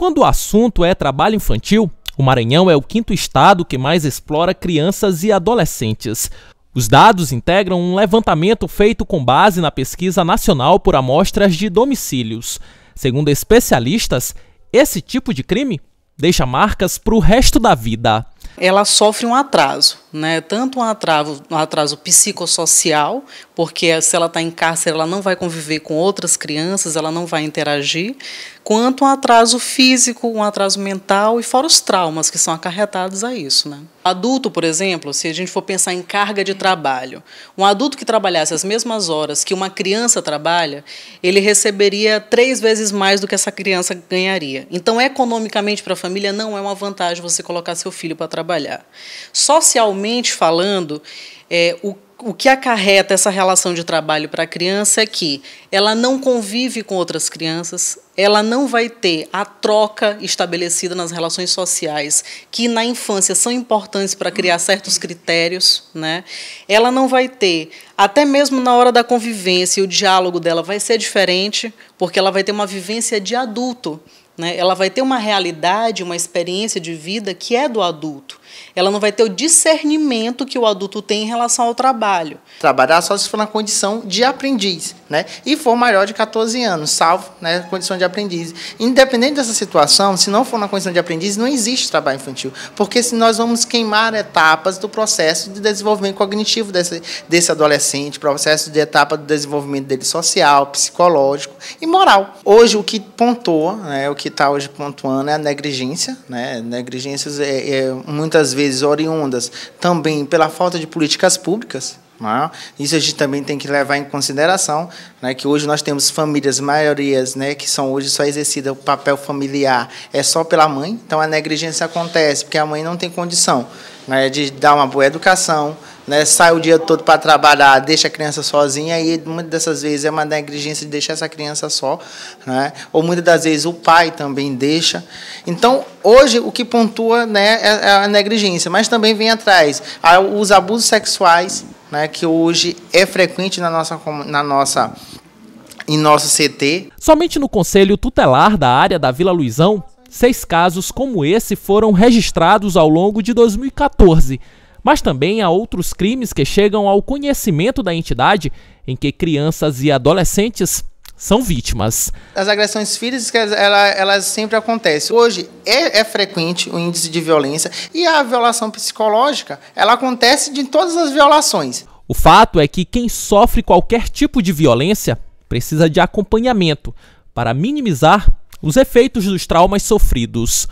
quando o assunto é trabalho infantil, o Maranhão é o quinto estado que mais explora crianças e adolescentes. Os dados integram um levantamento feito com base na pesquisa nacional por amostras de domicílios. Segundo especialistas, esse tipo de crime deixa marcas para o resto da vida. Ela sofre um atraso né? tanto um atraso, um atraso psicossocial, porque se ela está em cárcere, ela não vai conviver com outras crianças, ela não vai interagir, quanto um atraso físico, um atraso mental e fora os traumas que são acarretados a isso. Né? Adulto, por exemplo, se a gente for pensar em carga de trabalho, um adulto que trabalhasse as mesmas horas que uma criança trabalha, ele receberia três vezes mais do que essa criança ganharia. Então, economicamente para a família, não é uma vantagem você colocar seu filho para trabalhar. Socialmente falando, é, o o que acarreta essa relação de trabalho para a criança é que ela não convive com outras crianças, ela não vai ter a troca estabelecida nas relações sociais, que na infância são importantes para criar certos critérios, né? Ela não vai ter, até mesmo na hora da convivência, o diálogo dela vai ser diferente, porque ela vai ter uma vivência de adulto né? Ela vai ter uma realidade, uma experiência de vida que é do adulto. Ela não vai ter o discernimento que o adulto tem em relação ao trabalho. Trabalhar só se for na condição de aprendiz, né? E for maior de 14 anos, salvo né, condição de aprendiz. Independente dessa situação, se não for na condição de aprendiz, não existe trabalho infantil. Porque se nós vamos queimar etapas do processo de desenvolvimento cognitivo desse, desse adolescente, processo de etapa do desenvolvimento dele social, psicológico e moral. Hoje, o que pontua, né, o que está hoje pontuando é a negligência, né? negligências é, é, muitas vezes oriundas também pela falta de políticas públicas, é? Isso a gente também tem que levar em consideração, né, que hoje nós temos famílias, maiorias, né, que são hoje só exercida o papel familiar é só pela mãe, então a negligência acontece, porque a mãe não tem condição né, de dar uma boa educação, né, sai o dia todo para trabalhar, deixa a criança sozinha e muitas dessas vezes é uma negligência de deixar essa criança só, né, ou muitas das vezes o pai também deixa. Então, hoje o que pontua né, é, é a negligência, mas também vem atrás os abusos sexuais, né, que hoje é frequente na nossa, na nossa, em nosso CT. Somente no Conselho Tutelar da área da Vila Luizão, seis casos como esse foram registrados ao longo de 2014. Mas também há outros crimes que chegam ao conhecimento da entidade em que crianças e adolescentes são vítimas. As agressões físicas, elas, sempre acontecem. Hoje é, é, frequente o índice de violência e a violação psicológica, ela acontece de todas as violações. O fato é que quem sofre qualquer tipo de violência precisa de acompanhamento para minimizar os efeitos dos traumas sofridos.